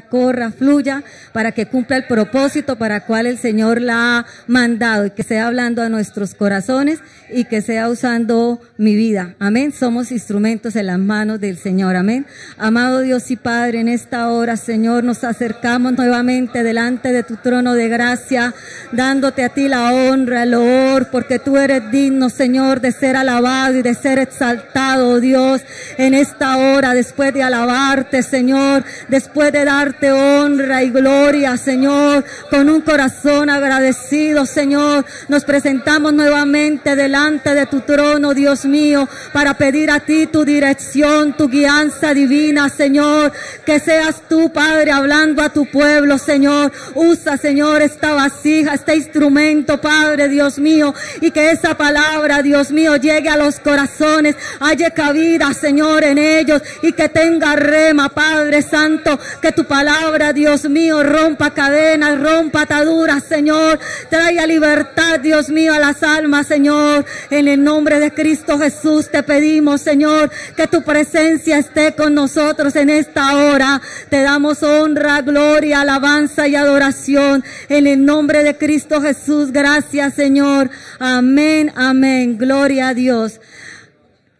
corra, fluya, para que cumpla el propósito para cual el Señor la ha mandado y que sea hablando a nuestros corazones y que sea usando mi vida. Amén. Somos instrumentos en las manos del Señor. Amén. Amado Dios y Padre, en esta hora, Señor, nos acercamos nuevamente delante de tu trono de gracia, dándote a ti la honra, el honor, porque tú eres digno, Señor, de ser alabado y de ser exaltado, Dios, en esta hora, después de alabarte, Señor, después de dar honra y gloria, Señor, con un corazón agradecido, Señor. Nos presentamos nuevamente delante de tu trono, Dios mío, para pedir a ti tu dirección, tu guianza divina, Señor. Que seas tú, Padre, hablando a tu pueblo, Señor. Usa, Señor, esta vasija, este instrumento, Padre, Dios mío, y que esa palabra, Dios mío, llegue a los corazones, haya cabida, Señor, en ellos, y que tenga rema, Padre Santo, que tu palabra, Dios mío, rompa cadenas, rompa ataduras, Señor. a libertad, Dios mío, a las almas, Señor. En el nombre de Cristo Jesús te pedimos, Señor, que tu presencia esté con nosotros en esta hora. Te damos honra, gloria, alabanza y adoración. En el nombre de Cristo Jesús, gracias, Señor. Amén, amén. Gloria a Dios.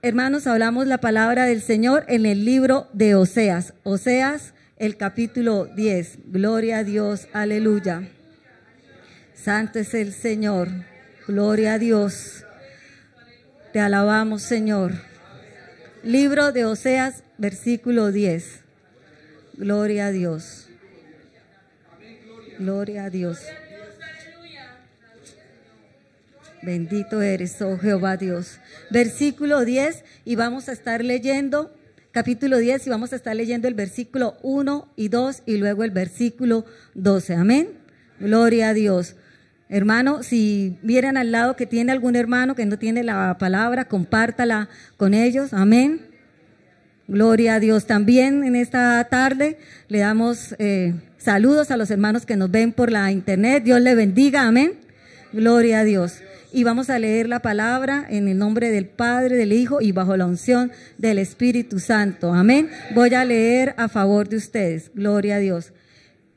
Hermanos, hablamos la palabra del Señor en el libro de Oseas. Oseas el capítulo 10. Gloria a Dios, aleluya. Santo es el Señor, gloria a Dios. Te alabamos, Señor. Libro de Oseas, versículo 10. Gloria a Dios. Gloria a Dios. Bendito eres, oh Jehová Dios. Versículo 10 y vamos a estar leyendo capítulo 10 y vamos a estar leyendo el versículo 1 y 2 y luego el versículo 12. Amén. Gloria a Dios. Hermano, si vieran al lado que tiene algún hermano que no tiene la palabra, compártala con ellos. Amén. Gloria a Dios. También en esta tarde le damos eh, saludos a los hermanos que nos ven por la internet. Dios le bendiga. Amén. Gloria a Dios y vamos a leer la palabra en el nombre del Padre, del Hijo y bajo la unción del Espíritu Santo. Amén. Voy a leer a favor de ustedes. Gloria a Dios.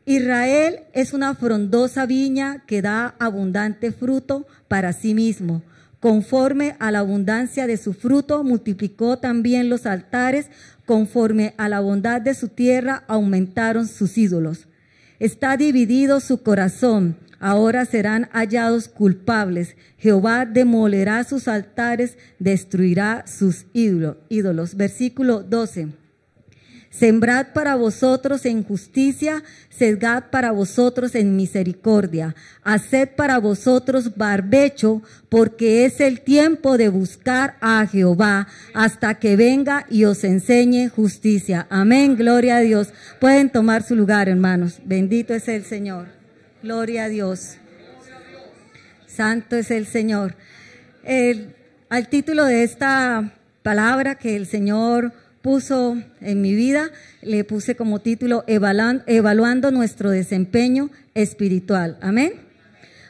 Israel es una frondosa viña que da abundante fruto para sí mismo. Conforme a la abundancia de su fruto, multiplicó también los altares, conforme a la bondad de su tierra, aumentaron sus ídolos. Está dividido su corazón, ahora serán hallados culpables. Jehová demolerá sus altares, destruirá sus ídolos. Versículo 12. Sembrad para vosotros en justicia, sesgad para vosotros en misericordia, haced para vosotros barbecho, porque es el tiempo de buscar a Jehová hasta que venga y os enseñe justicia. Amén, gloria a Dios. Pueden tomar su lugar, hermanos. Bendito es el Señor. Gloria a Dios. Santo es el Señor. al título de esta palabra que el Señor puso en mi vida, le puse como título Evaluando, nuestro desempeño espiritual. Amén.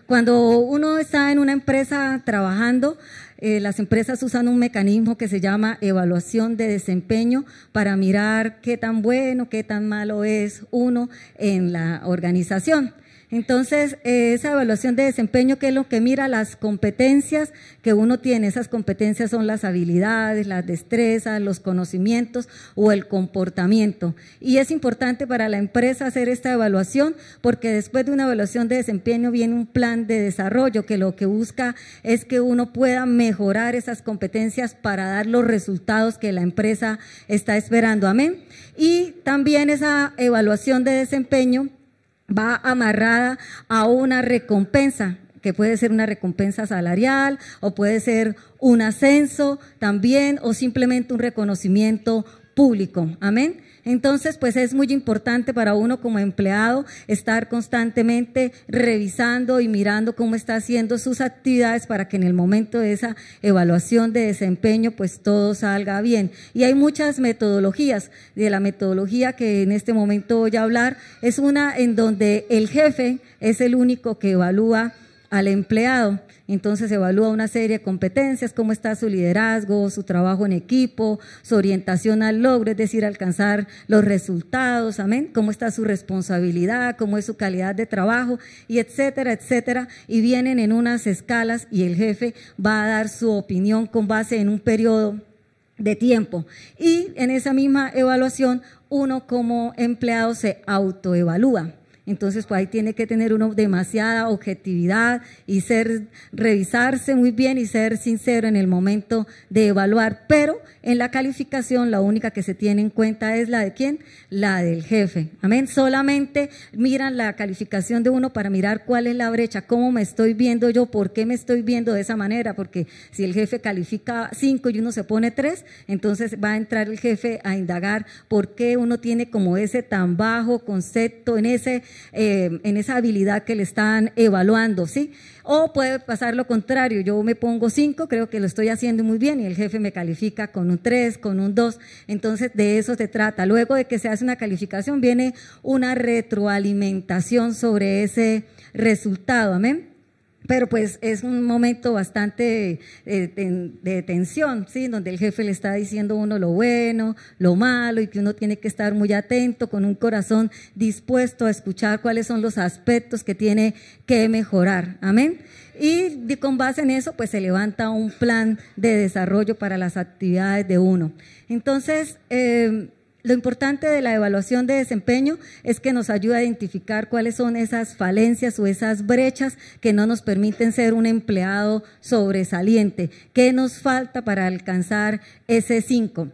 Cuando uno está en una empresa trabajando, eh, las empresas usan un mecanismo que se llama evaluación de desempeño para mirar qué tan bueno, qué tan malo es uno en la organización. Entonces, eh, esa evaluación de desempeño, que es lo que mira las competencias que uno tiene, esas competencias son las habilidades, las destrezas, los conocimientos o el comportamiento. Y es importante para la empresa hacer esta evaluación porque después de una evaluación de desempeño viene un plan de desarrollo que lo que busca es que uno pueda mejorar esas competencias para dar los resultados que la empresa está esperando. Amén. Y también esa evaluación de desempeño va amarrada a una recompensa, que puede ser una recompensa salarial o puede ser un ascenso también o simplemente un reconocimiento público. Amén. Entonces, pues es muy importante para uno como empleado estar constantemente revisando y mirando cómo está haciendo sus actividades para que en el momento de esa evaluación de desempeño, pues todo salga bien. Y hay muchas metodologías. De la metodología que en este momento voy a hablar es una en donde el jefe es el único que evalúa al empleado. Entonces evalúa una serie de competencias, cómo está su liderazgo, su trabajo en equipo, su orientación al logro, es decir, alcanzar los resultados, amén, cómo está su responsabilidad, cómo es su calidad de trabajo, y etcétera, etcétera. Y vienen en unas escalas y el jefe va a dar su opinión con base en un periodo de tiempo. Y en esa misma evaluación, uno como empleado se autoevalúa. Entonces, pues ahí tiene que tener uno demasiada objetividad y ser, revisarse muy bien y ser sincero en el momento de evaluar. Pero en la calificación, la única que se tiene en cuenta es la de quién? La del jefe. Amén. Solamente miran la calificación de uno para mirar cuál es la brecha, cómo me estoy viendo yo, por qué me estoy viendo de esa manera. Porque si el jefe califica cinco y uno se pone tres, entonces va a entrar el jefe a indagar por qué uno tiene como ese tan bajo concepto en ese Em, en esa habilidad que le están evaluando, ¿sí? O puede pasar lo contrario, yo me pongo 5, creo que lo estoy haciendo muy bien y el jefe me califica con un 3, con un 2, entonces de eso se trata. Luego de que se hace una calificación viene una retroalimentación sobre ese resultado, amén. Pero pues es un momento bastante eh, de, tensión, ¿sí? donde el jefe le está diciendo a uno lo bueno, lo malo, y que uno tiene que estar muy atento, con un corazón dispuesto a escuchar cuáles son los aspectos que tiene que mejorar. Amén. Y con base en eso, pues se levanta un plan de desarrollo para las actividades de uno. Entonces, eh, lo importante de la evaluación de desempeño es que nos ayuda a identificar cuáles son esas falencias o esas brechas que no nos permiten ser un empleado sobresaliente. ¿Qué nos falta para alcanzar ese 5?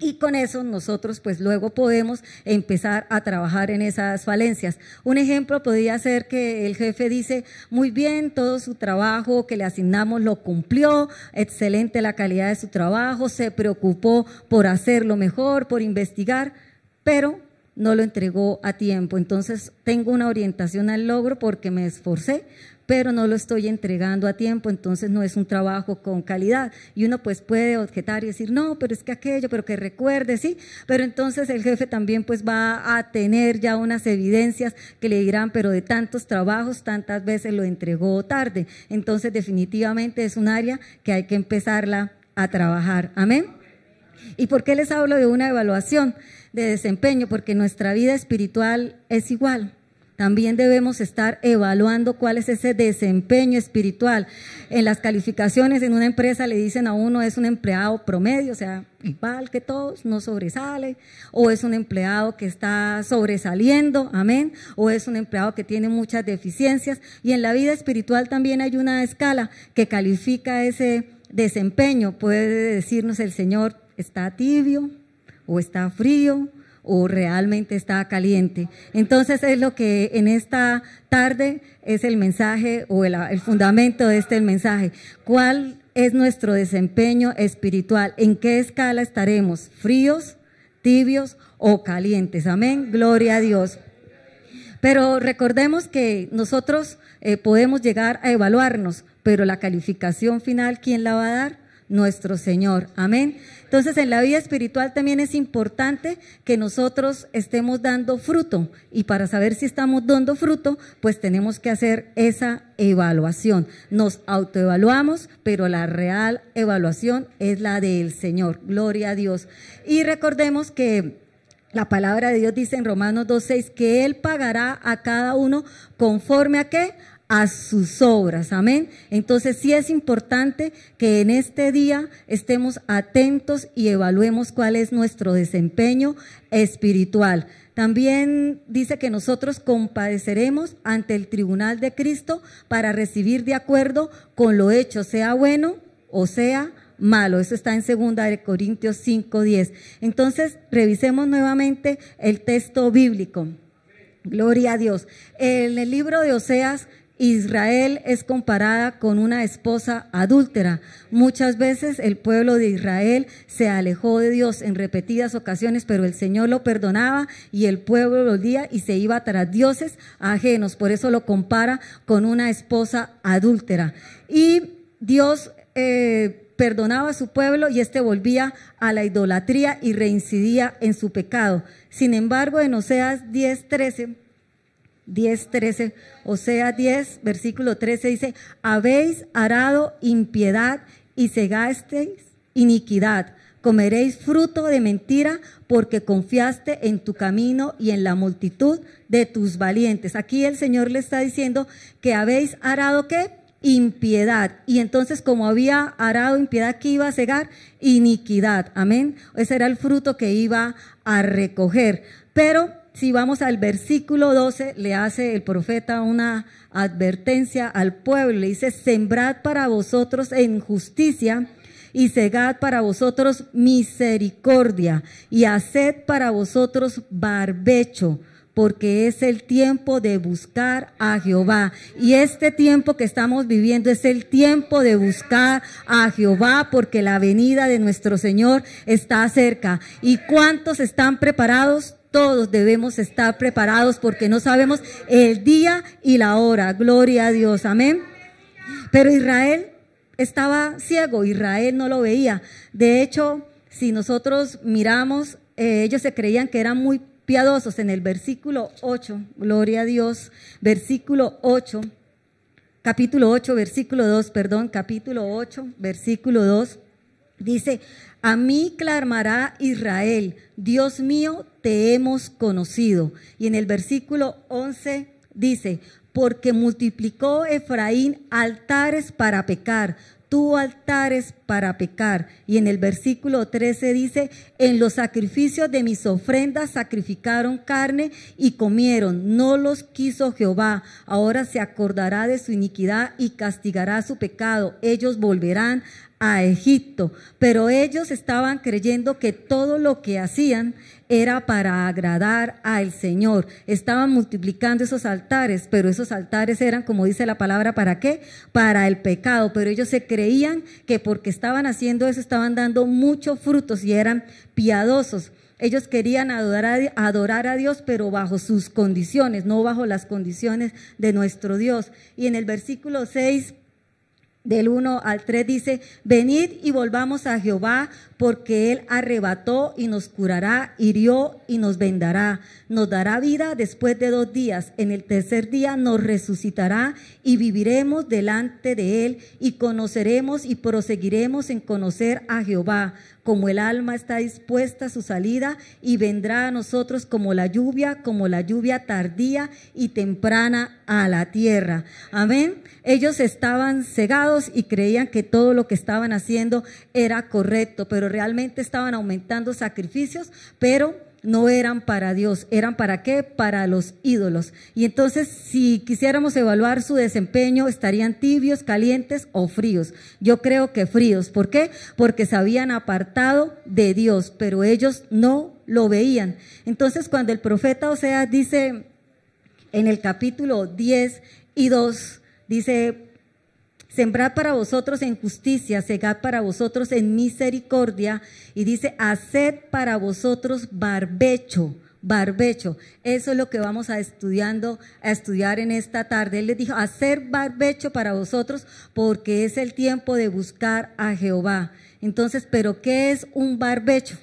y con eso nosotros pues luego podemos empezar a trabajar en esas falencias. Un ejemplo podría ser que el jefe dice, muy bien, todo su trabajo que le asignamos lo cumplió, excelente la calidad de su trabajo, se preocupó por hacerlo mejor, por investigar, pero no lo entregó a tiempo. Entonces tengo una orientación al logro porque me esforcé, pero no lo estoy entregando a tiempo, entonces no es un trabajo con calidad. Y uno pues puede objetar y decir, no, pero es que aquello, pero que recuerde, sí, pero entonces el jefe también pues va a tener ya unas evidencias que le dirán, pero de tantos trabajos, tantas veces lo entregó tarde. Entonces definitivamente es un área que hay que empezarla a trabajar. Amén. ¿Y por qué les hablo de una evaluación de desempeño? Porque nuestra vida espiritual es igual. También debemos estar evaluando cuál es ese desempeño espiritual. En las calificaciones en una empresa le dicen a uno es un empleado promedio, o sea, igual que todos, no sobresale, o es un empleado que está sobresaliendo, amén, o es un empleado que tiene muchas deficiencias. Y en la vida espiritual también hay una escala que califica ese desempeño. Puede decirnos el Señor está tibio o está frío o realmente está caliente. Entonces es lo que en esta tarde es el mensaje o el, fundamento de este mensaje. ¿Cuál es nuestro desempeño espiritual? ¿En qué escala estaremos? ¿Fríos, tibios o calientes? Amén. Gloria a Dios. Pero recordemos que nosotros eh, podemos llegar a evaluarnos, pero la calificación final, ¿quién la va a dar? Nuestro Señor. Amén. Entonces, en la vida espiritual también es importante que nosotros estemos dando fruto y para saber si estamos dando fruto, pues tenemos que hacer esa evaluación. Nos autoevaluamos, pero la real evaluación es la del Señor. Gloria a Dios. Y recordemos que la palabra de Dios dice en Romanos 2.6 que Él pagará a cada uno conforme a qué? a sus obras. Amén. Entonces sí es importante que en este día estemos atentos y evaluemos cuál es nuestro desempeño espiritual. También dice que nosotros compadeceremos ante el tribunal de Cristo para recibir de acuerdo con lo hecho, sea bueno o sea malo. Eso está en 2 Corintios 5:10. Entonces, revisemos nuevamente el texto bíblico. Gloria a Dios. En el libro de Oseas Israel es comparada con una esposa adúltera. Muchas veces el pueblo de Israel se alejó de Dios en repetidas ocasiones, pero el Señor lo perdonaba y el pueblo lo y se iba tras dioses ajenos. Por eso lo compara con una esposa adúltera. Y Dios... Eh, perdonaba a su pueblo y éste volvía a la idolatría y reincidía en su pecado. Sin embargo, en Oseas 10:13 10, 13, sea 10, versículo 13 dice, habéis arado impiedad y cegasteis iniquidad. Comeréis fruto de mentira porque confiaste en tu camino y en la multitud de tus valientes. Aquí el Señor le está diciendo que habéis arado qué? Impiedad. Y entonces como había arado impiedad, que iba a cegar? Iniquidad. Amén. Ese era el fruto que iba a recoger. Pero si vamos al versículo 12, le hace el profeta una advertencia al pueblo. Le dice, sembrad para vosotros en justicia y segad para vosotros misericordia y haced para vosotros barbecho porque es el tiempo de buscar a Jehová. Y este tiempo que estamos viviendo es el tiempo de buscar a Jehová, porque la venida de nuestro Señor está cerca. ¿Y cuántos están preparados? todos debemos estar preparados porque no sabemos el día y la hora. Gloria a Dios, amén. Pero Israel estaba ciego, Israel no lo veía. De hecho, si nosotros miramos, eh, ellos se creían que eran muy piadosos. En el versículo 8, gloria a Dios, versículo 8, capítulo 8, versículo 2, perdón, capítulo 8, versículo 2, dice, a mí clamará Israel, Dios mío, te hemos conocido. Y en el versículo 11 dice, porque multiplicó Efraín altares para pecar, tú altares para pecar. Y en el versículo 13 dice, en los sacrificios de mis ofrendas sacrificaron carne y comieron, no los quiso Jehová. Ahora se acordará de su iniquidad y castigará su pecado. Ellos volverán a Egipto. Pero ellos estaban creyendo que todo lo que hacían era para agradar al Señor. Estaban multiplicando esos altares, pero esos altares eran, como dice la palabra, ¿para qué? Para el pecado. Pero ellos se creían que porque estaban haciendo eso estaban dando muchos frutos y eran piadosos. Ellos querían adorar a, Dios, pero bajo sus condiciones, no bajo las condiciones de nuestro Dios. Y en el versículo 6 del 1 al 3 dice, venid y volvamos a Jehová, porque Él arrebató y nos curará, hirió y nos vendará, nos dará vida después de dos días, en el tercer día nos resucitará y viviremos delante de Él y conoceremos y proseguiremos en conocer a Jehová, como el alma está dispuesta a su salida y vendrá a nosotros como la lluvia, como la lluvia tardía y temprana a la tierra. Amén. Ellos estaban cegados y creían que todo lo que estaban haciendo era correcto, pero realmente estaban aumentando sacrificios, pero no eran para Dios, eran para qué? Para los ídolos. Y entonces, si quisiéramos evaluar su desempeño, estarían tibios, calientes o fríos. Yo creo que fríos. ¿Por qué? Porque se habían apartado de Dios, pero ellos no lo veían. Entonces, cuando el profeta sea, dice en el capítulo 10 y 2, dice, Sembrad para vosotros en justicia, segad para vosotros en misericordia. Y dice, haced para vosotros barbecho, barbecho. Eso es lo que vamos a, estudiando, a estudiar en esta tarde. Él les dijo, hacer barbecho para vosotros porque es el tiempo de buscar a Jehová. Entonces, ¿pero qué es un barbecho?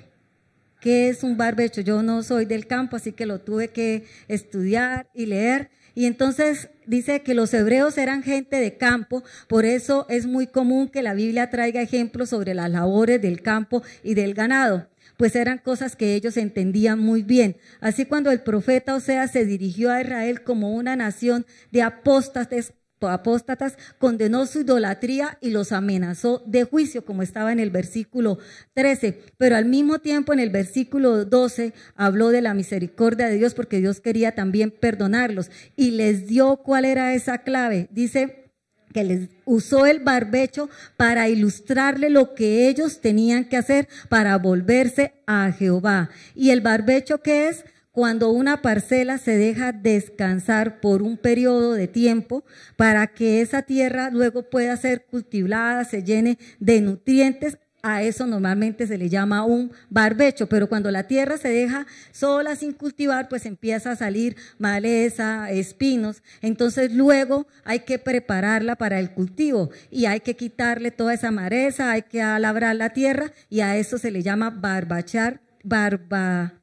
¿Qué es un barbecho? Yo no soy del campo, así que lo tuve que estudiar y leer. Y entonces dice que los hebreos eran gente de campo, por eso es muy común que la Biblia traiga ejemplos sobre las labores del campo y del ganado pues eran cosas que ellos entendían muy bien. Así cuando el profeta Osea se dirigió a Israel como una nación de apóstates apóstatas, condenó su idolatría y los amenazó de juicio, como estaba en el versículo 13. Pero al mismo tiempo en el versículo 12 habló de la misericordia de Dios porque Dios quería también perdonarlos y les dio cuál era esa clave. Dice que les usó el barbecho para ilustrarle lo que ellos tenían que hacer para volverse a Jehová. ¿Y el barbecho qué es? cuando una parcela se deja descansar por un periodo de tiempo para que esa tierra luego pueda ser cultivada, se llene de nutrientes. A eso normalmente se le llama un barbecho, pero cuando la tierra se deja sola sin cultivar, pues empieza a salir maleza, espinos. Entonces luego hay que prepararla para el cultivo y hay que quitarle toda esa maleza, hay que labrar la tierra y a eso se le llama barbachar, barba,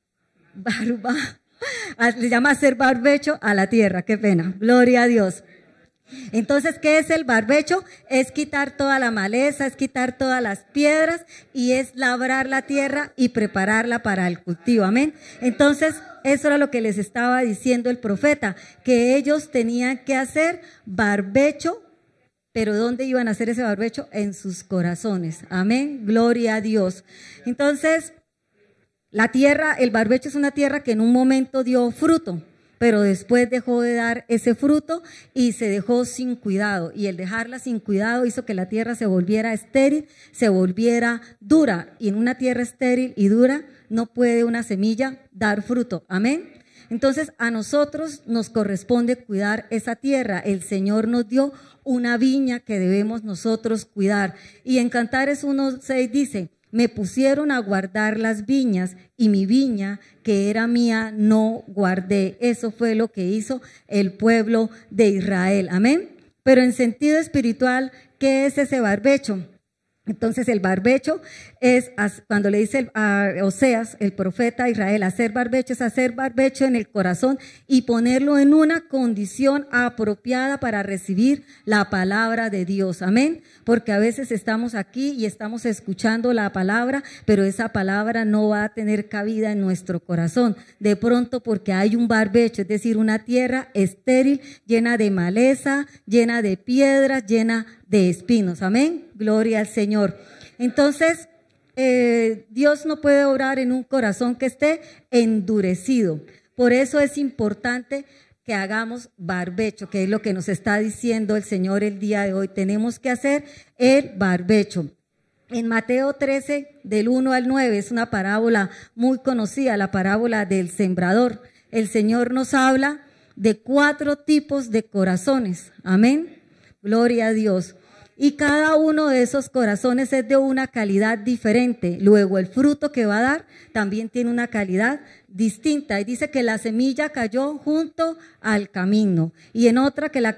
barba, le llama hacer barbecho a la tierra, qué pena, gloria a Dios. Entonces, ¿qué es el barbecho? Es quitar toda la maleza, es quitar todas las piedras y es labrar la tierra y prepararla para el cultivo. Amén. Entonces, eso era lo que les estaba diciendo el profeta, que ellos tenían que hacer barbecho, pero ¿dónde iban a hacer ese barbecho? En sus corazones. Amén. Gloria a Dios. Entonces, la tierra, el barbecho es una tierra que en un momento dio fruto, pero después dejó de dar ese fruto y se dejó sin cuidado. Y el dejarla sin cuidado hizo que la tierra se volviera estéril, se volviera dura. Y en una tierra estéril y dura no puede una semilla dar fruto. Amén. Entonces a nosotros nos corresponde cuidar esa tierra. El Señor nos dio una viña que debemos nosotros cuidar. Y en Cantares 1.6 dice, me pusieron a guardar las viñas y mi viña, que era mía, no guardé. Eso fue lo que hizo el pueblo de Israel. Amén. Pero en sentido espiritual, ¿qué es ese barbecho? Entonces el barbecho es cuando le dice a Oseas, el profeta Israel, hacer barbecho es hacer barbecho en el corazón y ponerlo en una condición apropiada para recibir la palabra de Dios. Amén. Porque a veces estamos aquí y estamos escuchando la palabra, pero esa palabra no va a tener cabida en nuestro corazón. De pronto porque hay un barbecho, es decir, una tierra estéril, llena de maleza, llena de piedras, llena de espinos. Amén. Gloria al Señor. Entonces, eh, Dios no puede obrar en un corazón que esté endurecido. Por eso es importante que hagamos barbecho, que es lo que nos está diciendo el Señor el día de hoy. Tenemos que hacer el barbecho. En Mateo 13, del 1 al 9, es una parábola muy conocida, la parábola del sembrador. El Señor nos habla de cuatro tipos de corazones. Amén. Gloria a Dios y cada uno de esos corazones es de una calidad diferente. Luego el fruto que va a dar también tiene una calidad distinta. Y dice que la semilla cayó junto al camino y en otra que la,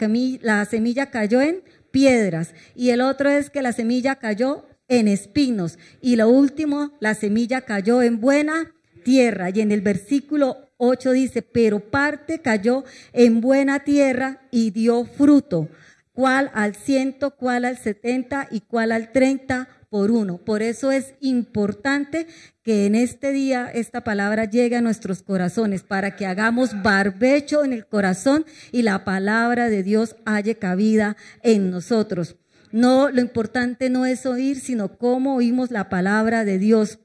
semilla cayó en piedras y el otro es que la semilla cayó en espinos y lo último, la semilla cayó en buena tierra. Y en el versículo 8 dice, pero parte cayó en buena tierra y dio fruto cuál al ciento, cuál al setenta y cuál al treinta por uno. Por eso es importante que en este día esta palabra llegue a nuestros corazones, para que hagamos barbecho en el corazón y la palabra de Dios halle cabida en nosotros. No, lo importante no es oír, sino cómo oímos la palabra de Dios.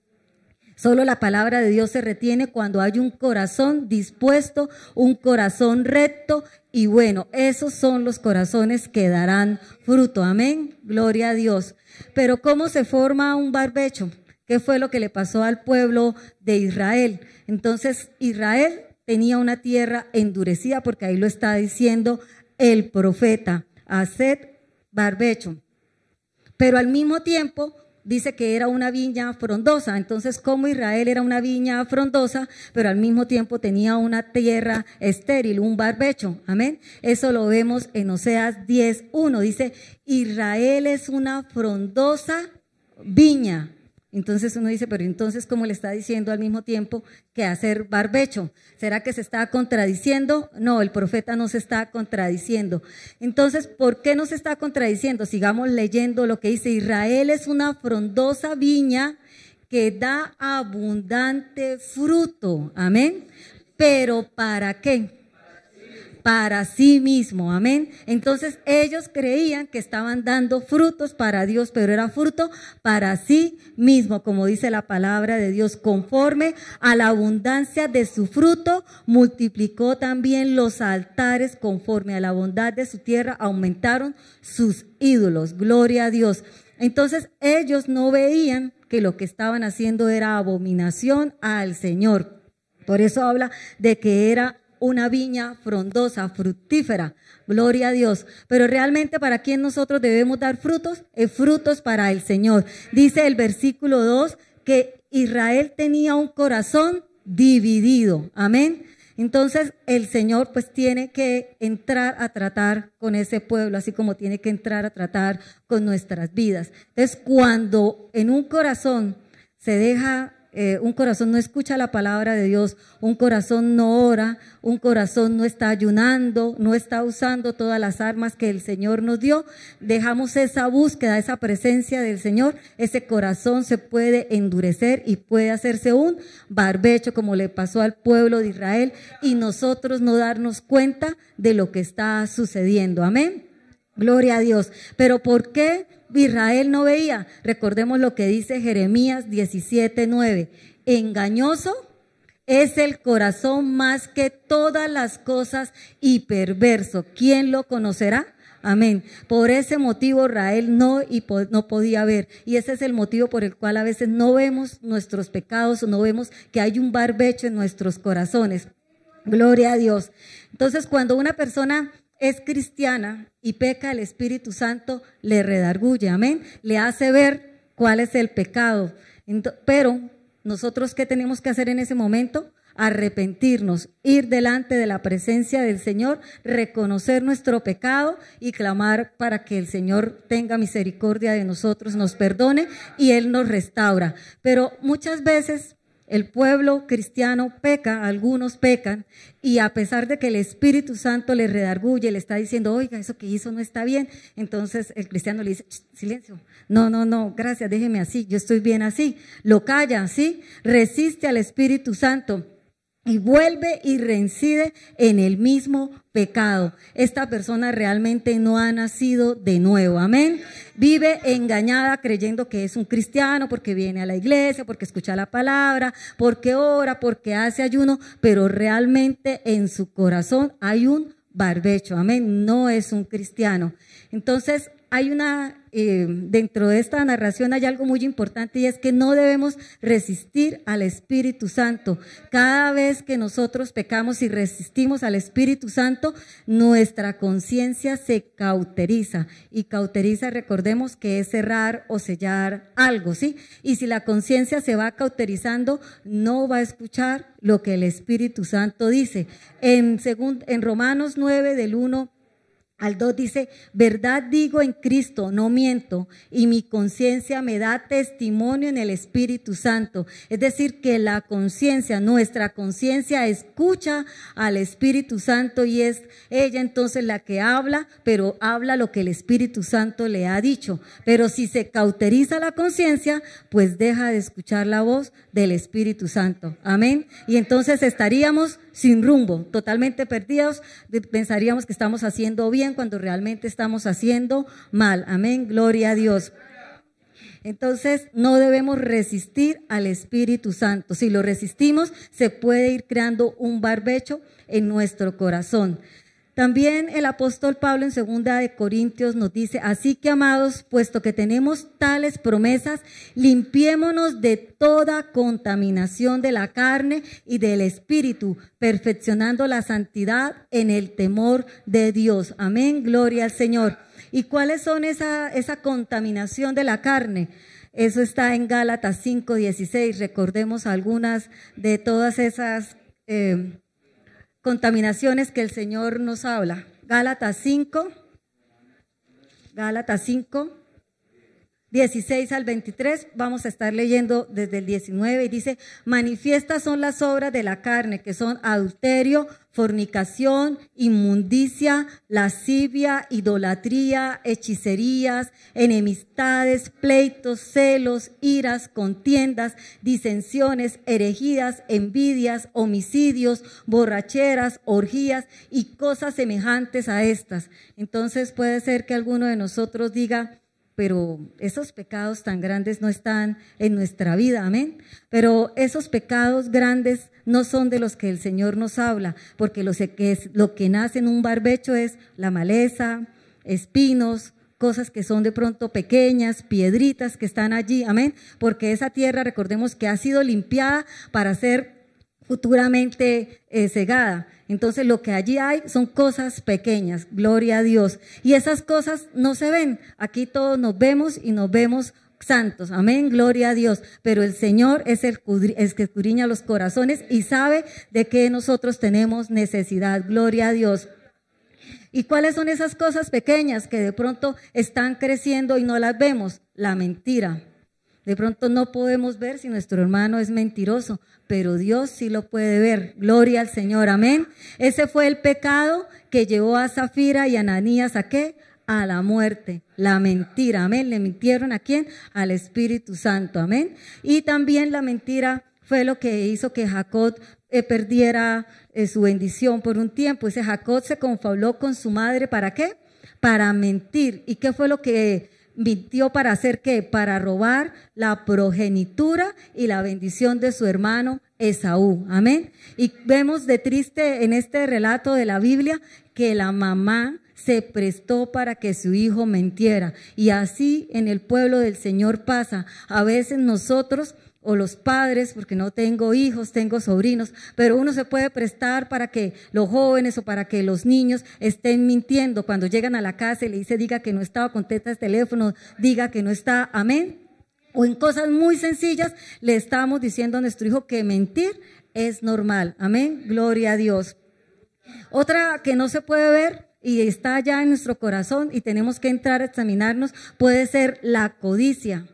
Solo la palabra de Dios se retiene cuando hay un corazón dispuesto, un corazón recto y bueno. Esos son los corazones que darán fruto. Amén. Gloria a Dios. Pero ¿cómo se forma un barbecho? ¿Qué fue lo que le pasó al pueblo de Israel? Entonces Israel tenía una tierra endurecida porque ahí lo está diciendo el profeta. Haced barbecho. Pero al mismo tiempo dice que era una viña frondosa. Entonces, como Israel era una viña frondosa, pero al mismo tiempo tenía una tierra estéril, un barbecho. Amén. Eso lo vemos en Oseas 10.1. Dice, Israel es una frondosa viña. Entonces uno dice, pero entonces, ¿cómo le está diciendo al mismo tiempo que hacer barbecho? ¿Será que se está contradiciendo? No, el profeta no se está contradiciendo. Entonces, ¿por qué no se está contradiciendo? Sigamos leyendo lo que dice, Israel es una frondosa viña que da abundante fruto. Amén. Pero ¿para qué? para sí mismo. Amén. Entonces ellos creían que estaban dando frutos para Dios, pero era fruto para sí mismo, como dice la palabra de Dios. Conforme a la abundancia de su fruto, multiplicó también los altares conforme a la bondad de su tierra, aumentaron sus ídolos. Gloria a Dios. Entonces ellos no veían que lo que estaban haciendo era abominación al Señor. Por eso habla de que era una viña frondosa, fructífera. Gloria a Dios. Pero realmente para quién nosotros debemos dar frutos? es frutos para el Señor. Dice el versículo 2 que Israel tenía un corazón dividido. Amén. Entonces el Señor pues tiene que entrar a tratar con ese pueblo, así como tiene que entrar a tratar con nuestras vidas. Entonces cuando en un corazón se deja eh, un corazón no escucha la palabra de Dios, un corazón no ora, un corazón no está ayunando, no está usando todas las armas que el Señor nos dio, dejamos esa búsqueda, esa presencia del Señor, ese corazón se puede endurecer y puede hacerse un barbecho como le pasó al pueblo de Israel y nosotros no darnos cuenta de lo que está sucediendo. Amén. Gloria a Dios. Pero ¿por qué Israel no veía. Recordemos lo que dice Jeremías 17:9. Engañoso es el corazón más que todas las cosas y perverso. ¿Quién lo conocerá? Amén. Por ese motivo Israel no, y no podía ver. Y ese es el motivo por el cual a veces no vemos nuestros pecados, no vemos que hay un barbecho en nuestros corazones. Gloria a Dios. Entonces, cuando una persona es cristiana y peca, el Espíritu Santo le redarguye, amén, le hace ver cuál es el pecado. Pero nosotros, ¿qué tenemos que hacer en ese momento? arrepentirnos, ir delante de la presencia del Señor, reconocer nuestro pecado y clamar para que el Señor tenga misericordia de nosotros, nos perdone y Él nos restaura. Pero muchas veces el pueblo cristiano peca, algunos pecan, y a pesar de que el Espíritu Santo le redarguye, le está diciendo, oiga, eso que hizo no está bien, entonces el cristiano le dice, silencio, no, no, no, gracias, déjeme así, yo estoy bien así. Lo calla, ¿sí? Resiste al Espíritu Santo y vuelve y reincide en el mismo pecado. Esta persona realmente no ha nacido de nuevo, amén. Vive engañada creyendo que es un cristiano porque viene a la iglesia, porque escucha la palabra, porque ora, porque hace ayuno, pero realmente en su corazón hay un barbecho, amén. No es un cristiano. Entonces, hay una, eh, dentro de esta narración hay algo muy importante y es que no debemos resistir al Espíritu Santo. Cada vez que nosotros pecamos y resistimos al Espíritu Santo, nuestra conciencia se cauteriza. Y cauteriza, recordemos que es cerrar o sellar algo, ¿sí? Y si la conciencia se va cauterizando, no va a escuchar lo que el Espíritu Santo dice. En, en Romanos 9 del 1 al 2 dice, verdad digo en Cristo, no miento, y mi conciencia me da testimonio en el Espíritu Santo. Es decir, que la conciencia, nuestra conciencia escucha al Espíritu Santo y es ella entonces la que habla, pero habla lo que el Espíritu Santo le ha dicho. Pero si se cauteriza la conciencia, pues deja de escuchar la voz del Espíritu Santo. Amén. Y entonces estaríamos sin rumbo, totalmente perdidos. Pensaríamos que estamos haciendo bien cuando realmente estamos haciendo mal. Amén, gloria a Dios. Entonces, no debemos resistir al Espíritu Santo. Si lo resistimos, se puede ir creando un barbecho en nuestro corazón. También el apóstol Pablo en segunda de Corintios nos dice, así que amados, puesto que tenemos tales promesas, limpiémonos de toda contaminación de la carne y del espíritu, perfeccionando la santidad en el temor de Dios. Amén, gloria al Señor. ¿Y cuáles son esa, contaminación de la carne? Eso está en Gálatas 5.16. Recordemos algunas de todas esas... Eh, contaminaciones que el Señor nos habla. Gálatas 5, Gálatas 5, 16 al 23, vamos a estar leyendo desde el 19 y dice, manifiestas son las obras de la carne, que son adulterio, fornicación, inmundicia, lascivia, idolatría, hechicerías, enemistades, pleitos, celos, iras, contiendas, disensiones, herejías, envidias, homicidios, borracheras, orgías y cosas semejantes a estas. Entonces puede ser que alguno de nosotros diga, pero esos pecados tan grandes no están en nuestra vida, amén. Pero esos pecados grandes no son de los que el Señor nos habla, porque lo que, nace en un barbecho es la maleza, espinos, cosas que son de pronto pequeñas, piedritas que están allí, amén, porque esa tierra, recordemos que ha sido limpiada para ser futuramente eh, cegada. Entonces lo que allí hay son cosas pequeñas, gloria a Dios. Y esas cosas no se ven. Aquí todos nos vemos y nos vemos santos. Amén, gloria a Dios. Pero el Señor es el, que escudriña los corazones y sabe de qué nosotros tenemos necesidad. Gloria a Dios. ¿Y cuáles son esas cosas pequeñas que de pronto están creciendo y no las vemos? La mentira. De pronto no podemos ver si nuestro hermano es mentiroso, pero Dios sí lo puede ver. Gloria al Señor, amén. Ese fue el pecado que llevó a Zafira y Ananías a qué? A la muerte, la mentira, amén. ¿Le mintieron a quién? Al Espíritu Santo, amén. Y también la mentira fue lo que hizo que Jacob eh, perdiera eh, su bendición por un tiempo. Ese Jacob se confabuló con su madre, ¿para qué? Para mentir. ¿Y qué fue lo que mintió para hacer qué? Para robar la progenitura y la bendición de su hermano Esaú. Amén. Y vemos de triste en este relato de la Biblia que la mamá se prestó para que su hijo mintiera Y así en el pueblo del Señor pasa. A veces nosotros o los padres, porque no tengo hijos, tengo sobrinos, pero uno se puede prestar para que los jóvenes o para que los niños estén mintiendo. Cuando llegan a la casa y le dice, diga que no estaba, contesta el teléfono, diga que no está, amén. O en cosas muy sencillas le estamos diciendo a nuestro hijo que mentir es normal, amén. Gloria a Dios. Otra que no se puede ver y está ya en nuestro corazón y tenemos que entrar a examinarnos puede ser la codicia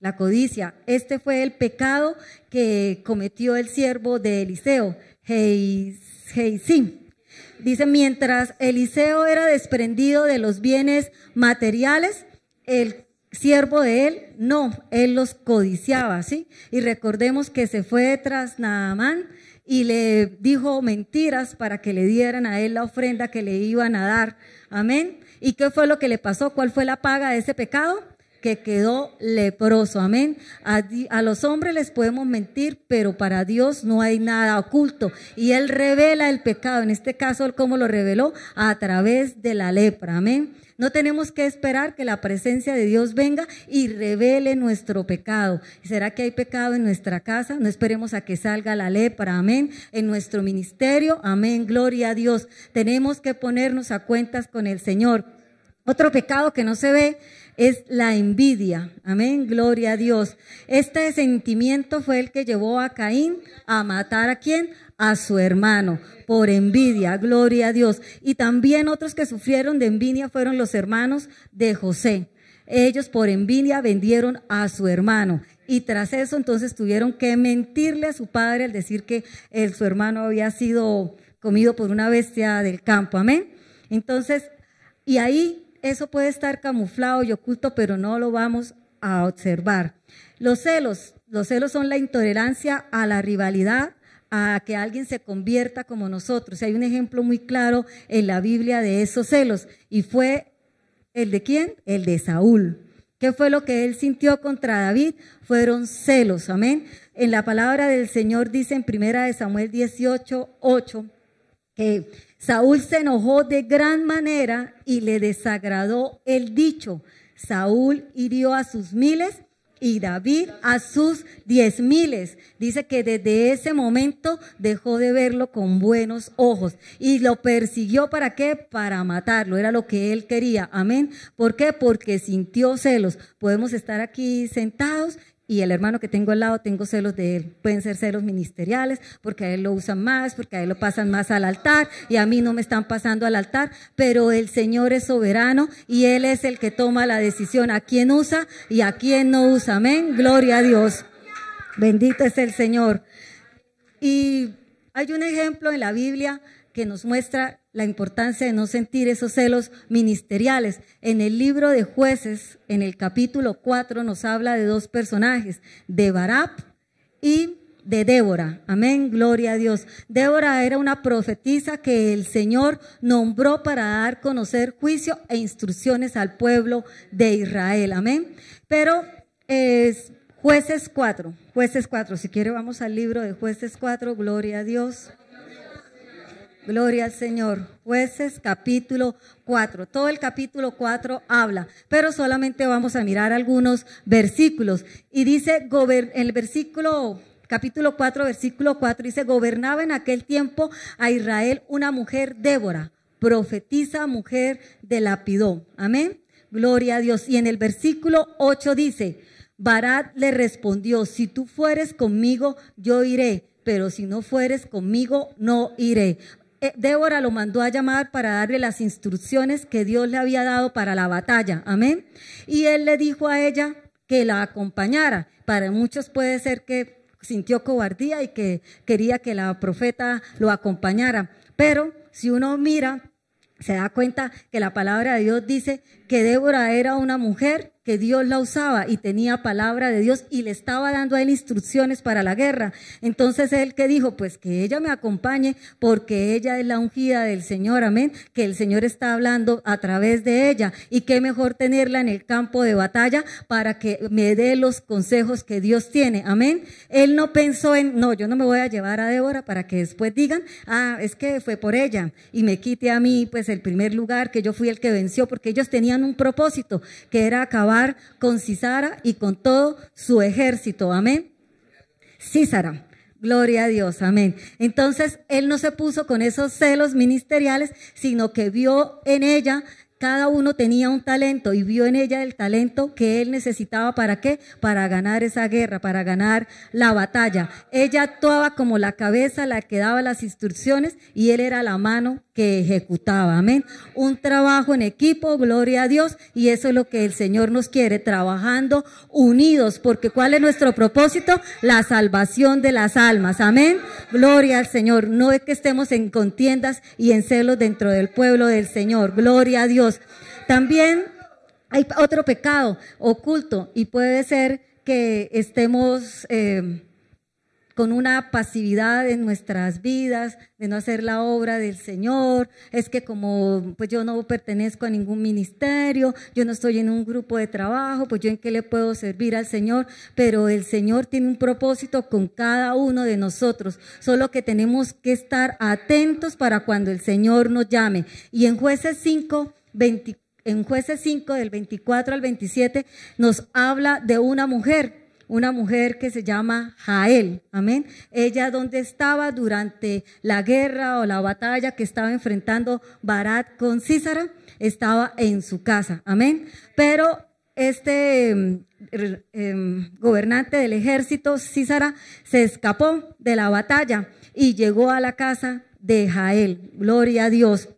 la codicia. Este fue el pecado que cometió el siervo de Eliseo, Heisim. Dice, mientras Eliseo era desprendido de los bienes materiales, el siervo de él, no, él los codiciaba, ¿sí? Y recordemos que se fue tras Naamán y le dijo mentiras para que le dieran a él la ofrenda que le iban a dar. Amén. ¿Y qué fue lo que le pasó? ¿Cuál fue la paga de ese pecado? que quedó leproso. Amén. A, los hombres les podemos mentir, pero para Dios no hay nada oculto. Y Él revela el pecado. En este caso, ¿cómo lo reveló? A través de la lepra. Amén. No tenemos que esperar que la presencia de Dios venga y revele nuestro pecado. ¿Será que hay pecado en nuestra casa? No esperemos a que salga la lepra, amén. En nuestro ministerio, amén. Gloria a Dios. Tenemos que ponernos a cuentas con el Señor. Otro pecado que no se ve es la envidia. Amén, gloria a Dios. Este sentimiento fue el que llevó a Caín a matar a quién? A su hermano, por envidia, gloria a Dios. Y también otros que sufrieron de envidia fueron los hermanos de José. Ellos por envidia vendieron a su hermano. Y tras eso entonces tuvieron que mentirle a su padre al decir que su hermano había sido comido por una bestia del campo. Amén. Entonces, y ahí eso puede estar camuflado y oculto, pero no lo vamos a observar. Los celos, los celos son la intolerancia a la rivalidad, a que alguien se convierta como nosotros. hay un ejemplo muy claro en la Biblia de esos celos y fue el de quién? El de Saúl. ¿Qué fue lo que él sintió contra David? Fueron celos, amén. En la palabra del Señor dice en primera de Samuel 18, 8, que Saúl se enojó de gran manera y le desagradó el dicho. Saúl hirió a sus miles y David a sus diez miles. Dice que desde ese momento dejó de verlo con buenos ojos y lo persiguió para qué? Para matarlo. Era lo que él quería. Amén. ¿Por qué? Porque sintió celos. Podemos estar aquí sentados y el hermano que tengo al lado tengo celos de él. Pueden ser celos ministeriales, porque a él lo usan más, porque a él lo pasan más al altar y a mí no me están pasando al altar, pero el Señor es soberano y Él es el que toma la decisión a quién usa y a quién no usa. Amén, gloria a Dios. Bendito es el Señor. Y hay un ejemplo en la Biblia que nos muestra la importancia de no sentir esos celos ministeriales. En el libro de jueces, en el capítulo 4, nos habla de dos personajes, de Barab y de Débora. Amén, gloria a Dios. Débora era una profetisa que el Señor nombró para dar conocer juicio e instrucciones al pueblo de Israel. Amén. Pero es jueces 4, jueces 4, si quiere vamos al libro de jueces 4, gloria a Dios. Gloria al Señor. Jueces capítulo 4. Todo el capítulo 4 habla, pero solamente vamos a mirar algunos versículos. Y dice, el versículo, capítulo 4, versículo 4, dice, gobernaba en aquel tiempo a Israel una mujer Débora, profetiza mujer de Lapidó, Amén. Gloria a Dios. Y en el versículo 8 dice, Barat le respondió, si tú fueres conmigo, yo iré, pero si no fueres conmigo, no iré. Eh, Débora lo mandó a llamar para darle las instrucciones que Dios le había dado para la batalla. Amén. Y él le dijo a ella que la acompañara. Para muchos puede ser que sintió cobardía y que quería que la profeta lo acompañara. Pero si uno mira, se da cuenta que la palabra de Dios dice que Débora era una mujer que Dios la usaba y tenía palabra de Dios y le estaba dando a él instrucciones para la guerra. Entonces él que dijo, pues que ella me acompañe porque ella es la ungida del Señor, amén, que el Señor está hablando a través de ella y qué mejor tenerla en el campo de batalla para que me dé los consejos que Dios tiene, amén. Él no pensó en, no, yo no me voy a llevar a Débora para que después digan, ah, es que fue por ella y me quite a mí pues el primer lugar que yo fui el que venció porque ellos tenían un propósito que era acabar con Cisara y con todo su ejército. Amén. Cisara. Gloria a Dios, amén. Entonces, él no se puso con esos celos ministeriales, sino que vio en ella, cada uno tenía un talento y vio en ella el talento que él necesitaba para qué? Para ganar esa guerra, para ganar la batalla. Ella actuaba como la cabeza, la que daba las instrucciones y él era la mano que ejecutaba. Amén. Un trabajo en equipo, gloria a Dios. Y eso es lo que el Señor nos quiere, trabajando unidos, porque ¿cuál es nuestro propósito? La salvación de las almas. Amén. Gloria al Señor. No es que estemos en contiendas y en celos dentro del pueblo del Señor. Gloria a Dios. También hay otro pecado oculto y puede ser que estemos... Eh, con una pasividad en nuestras vidas, de no hacer la obra del Señor, es que como pues yo no pertenezco a ningún ministerio, yo no estoy en un grupo de trabajo, pues yo en qué le puedo servir al Señor, pero el Señor tiene un propósito con cada uno de nosotros, solo que tenemos que estar atentos para cuando el Señor nos llame. Y en jueces 5, en jueces 5 del 24 al 27 nos habla de una mujer una mujer que se llama Jael, amén. Ella donde estaba durante la guerra o la batalla que estaba enfrentando Barat con Císara, estaba en su casa, amén. Pero este em, em, gobernante del ejército, Císara, se escapó de la batalla y llegó a la casa de Jael, gloria a Dios.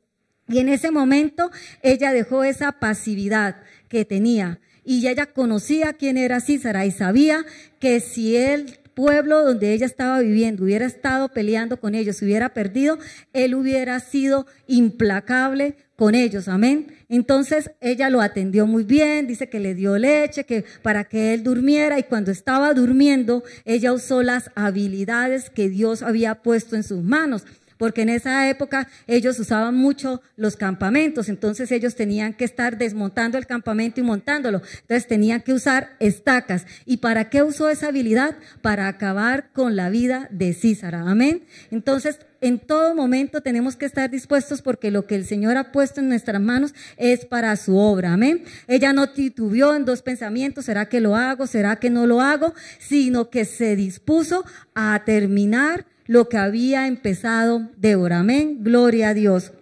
Y en ese momento ella dejó esa pasividad que tenía y ella conocía quién era Císara y sabía que si el pueblo donde ella estaba viviendo hubiera estado peleando con ellos, hubiera perdido, él hubiera sido implacable con ellos, amén. Entonces ella lo atendió muy bien, dice que le dio leche, que para que él durmiera y cuando estaba durmiendo, ella usó las habilidades que Dios había puesto en sus manos porque en esa época ellos usaban mucho los campamentos, entonces ellos tenían que estar desmontando el campamento y montándolo, entonces tenían que usar estacas. ¿Y para qué usó esa habilidad? Para acabar con la vida de Císara, amén. Entonces, en todo momento tenemos que estar dispuestos porque lo que el Señor ha puesto en nuestras manos es para su obra. Amén. Ella no titubeó en dos pensamientos, ¿será que lo hago? ¿Será que no lo hago? Sino que se dispuso a terminar lo que había empezado Débora. Amén, gloria a Dios.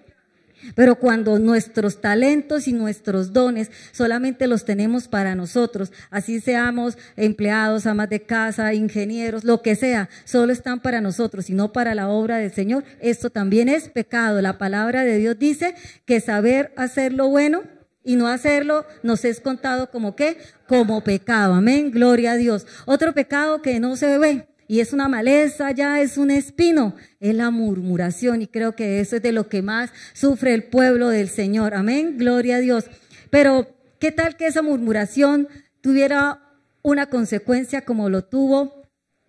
Pero cuando nuestros talentos y nuestros dones solamente los tenemos para nosotros, así seamos empleados, amas de casa, ingenieros, lo que sea, solo están para nosotros y no para la obra del Señor, esto también es pecado. La palabra de Dios dice que saber hacer lo bueno y no hacerlo nos es contado como qué, como pecado. Amén, gloria a Dios. Otro pecado que no se ve y es una maleza, ya es un espino, es la murmuración y creo que eso es de lo que más sufre el pueblo del Señor. Amén, gloria a Dios. Pero, ¿qué tal que esa murmuración tuviera una consecuencia como lo tuvo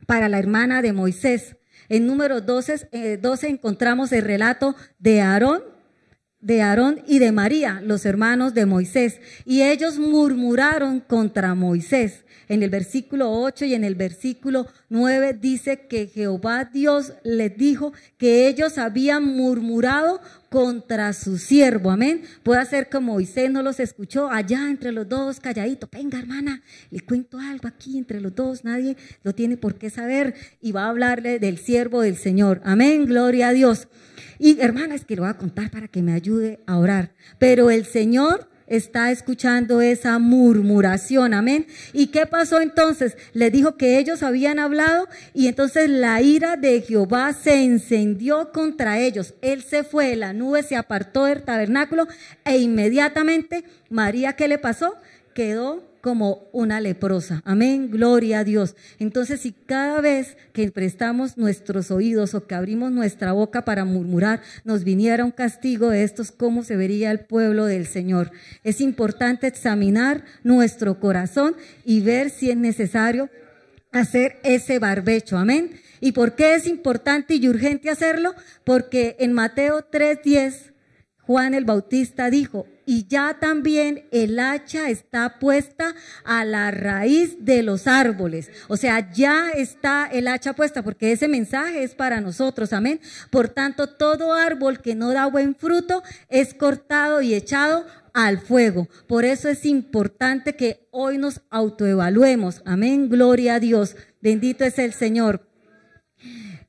para la hermana de Moisés? En número 12, eh, encontramos el relato de Aarón de Aarón y de María, los hermanos de Moisés, y ellos murmuraron contra Moisés en el versículo 8 y en el versículo 9 dice que Jehová Dios les dijo que ellos habían murmurado contra su siervo, amén. Puede ser que Moisés no los escuchó allá entre los dos, calladito, venga hermana, le cuento algo aquí entre los dos, nadie lo tiene por qué saber y va a hablarle del siervo del Señor, amén, gloria a Dios. Y hermana, es que lo voy a contar para que me ayude a orar, pero el Señor está escuchando esa murmuración, amén. ¿Y qué pasó entonces? Le dijo que ellos habían hablado y entonces la ira de Jehová se encendió contra ellos. Él se fue, la nube se apartó del tabernáculo e inmediatamente María, ¿qué le pasó? Quedó como una leprosa. Amén, gloria a Dios. Entonces, si cada vez que prestamos nuestros oídos o que abrimos nuestra boca para murmurar, nos viniera un castigo de estos, ¿cómo se vería el pueblo del Señor? Es importante examinar nuestro corazón y ver si es necesario hacer ese barbecho. Amén. ¿Y por qué es importante y urgente hacerlo? Porque en Mateo 3:10 Juan el Bautista dijo, y ya también el hacha está puesta a la raíz de los árboles. O sea, ya está el hacha puesta porque ese mensaje es para nosotros, amén. Por tanto, todo árbol que no da buen fruto es cortado y echado al fuego. Por eso es importante que hoy nos autoevaluemos. Amén, gloria a Dios. Bendito es el Señor.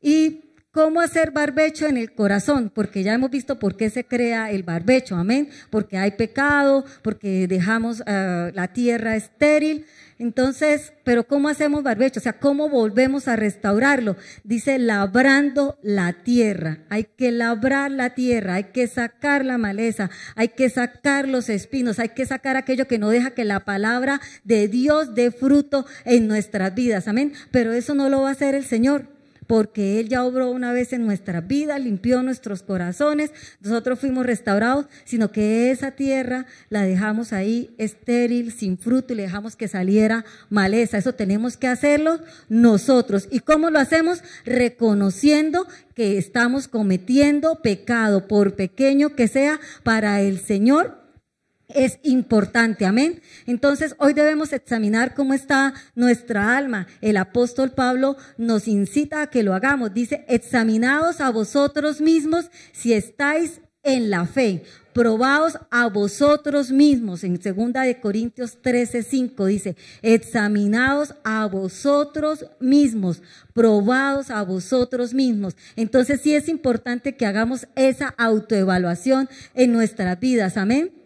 Y ¿Cómo hacer barbecho en el corazón? Porque ya hemos visto por qué se crea el barbecho, amén. Porque hay pecado, porque dejamos eh, la tierra estéril. Entonces, pero ¿cómo hacemos barbecho? O sea, ¿cómo volvemos a restaurarlo? Dice, labrando la tierra. Hay que labrar la tierra, hay que sacar la maleza, hay que sacar los espinos, hay que sacar aquello que no deja que la palabra de Dios dé fruto en nuestras vidas. Amén. Pero eso no lo va a hacer el Señor porque Él ya obró una vez en nuestra vida, limpió nuestros corazones, nosotros fuimos restaurados, sino que esa tierra la dejamos ahí estéril, sin fruto y le dejamos que saliera maleza. Eso tenemos que hacerlo nosotros. ¿Y cómo lo hacemos? Reconociendo que estamos cometiendo pecado, por pequeño que sea, para el Señor es importante, amén. Entonces hoy debemos examinar cómo está nuestra alma. El apóstol Pablo nos incita a que lo hagamos. Dice, examinaos a vosotros mismos si estáis en la fe. Probaos a vosotros mismos. En 2 de Corintios 13, 5 dice, examinaos a vosotros mismos, probados a vosotros mismos. Entonces sí es importante que hagamos esa autoevaluación en nuestras vidas. Amén.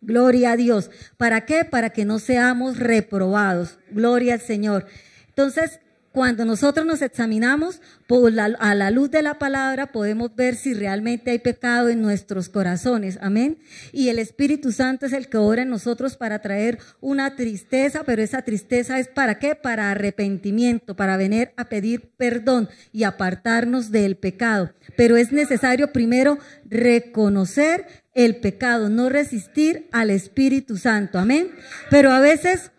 Gloria a Dios. ¿Para qué? Para que no seamos reprobados. Gloria al Señor. Entonces, cuando nosotros nos examinamos pues, a la luz de la palabra, podemos ver si realmente hay pecado en nuestros corazones. Amén. Y el Espíritu Santo es el que ora en nosotros para traer una tristeza, pero esa tristeza es para qué? Para arrepentimiento, para venir a pedir perdón y apartarnos del pecado. Pero es necesario primero reconocer el pecado, no resistir al Espíritu Santo. Amén. Pero a veces,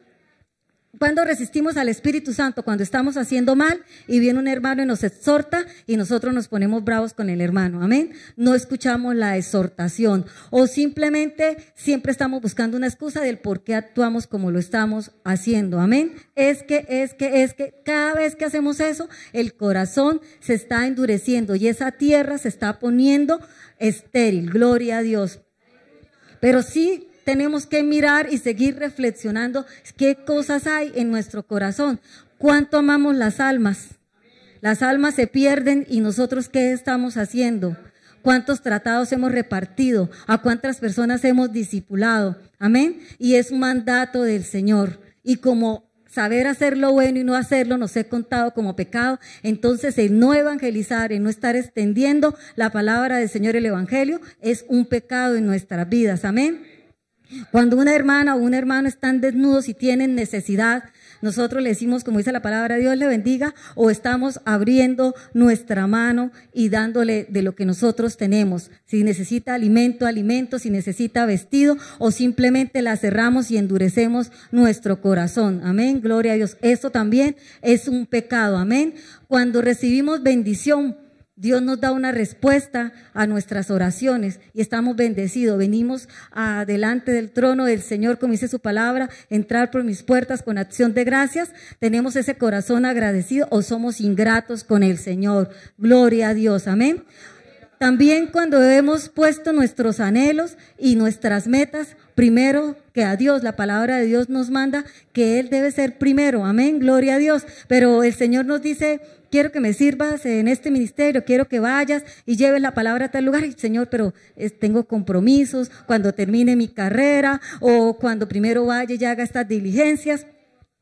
cuando resistimos al Espíritu Santo, cuando estamos haciendo mal y viene un hermano y nos exhorta y nosotros nos ponemos bravos con el hermano. Amén. No escuchamos la exhortación o simplemente siempre estamos buscando una excusa del por qué actuamos como lo estamos haciendo. Amén. Es que, es que, es que cada vez que hacemos eso, el corazón se está endureciendo y esa tierra se está poniendo estéril, gloria a Dios. Pero sí tenemos que mirar y seguir reflexionando qué cosas hay en nuestro corazón, cuánto amamos las almas. Las almas se pierden y nosotros qué estamos haciendo cuántos tratados hemos repartido, a cuántas personas hemos discipulado. Amén. Y es un mandato del Señor. Y como Saber hacer lo bueno y no hacerlo nos he contado como pecado. Entonces, el no evangelizar, el no estar extendiendo la palabra del Señor, el Evangelio, es un pecado en nuestras vidas. Amén. Cuando una hermana o un hermano están desnudos y tienen necesidad nosotros le decimos, como dice la palabra, Dios le bendiga, o estamos abriendo nuestra mano y dándole de lo que nosotros tenemos. Si necesita alimento, alimento, si necesita vestido, o simplemente la cerramos y endurecemos nuestro corazón. Amén, gloria a Dios. Esto también es un pecado. Amén. Cuando recibimos bendición, Dios nos da una respuesta a nuestras oraciones y estamos bendecidos. Venimos adelante del trono del Señor, como dice su palabra, entrar por mis puertas con acción de gracias. Tenemos ese corazón agradecido o somos ingratos con el Señor. Gloria a Dios. Amén. También cuando hemos puesto nuestros anhelos y nuestras metas primero que a Dios. La palabra de Dios nos manda que Él debe ser primero. Amén, gloria a Dios. Pero el Señor nos dice, quiero que me sirvas en este ministerio, quiero que vayas y lleves la palabra a tal lugar. Y, Señor, pero tengo compromisos cuando termine mi carrera o cuando primero vaya y haga estas diligencias.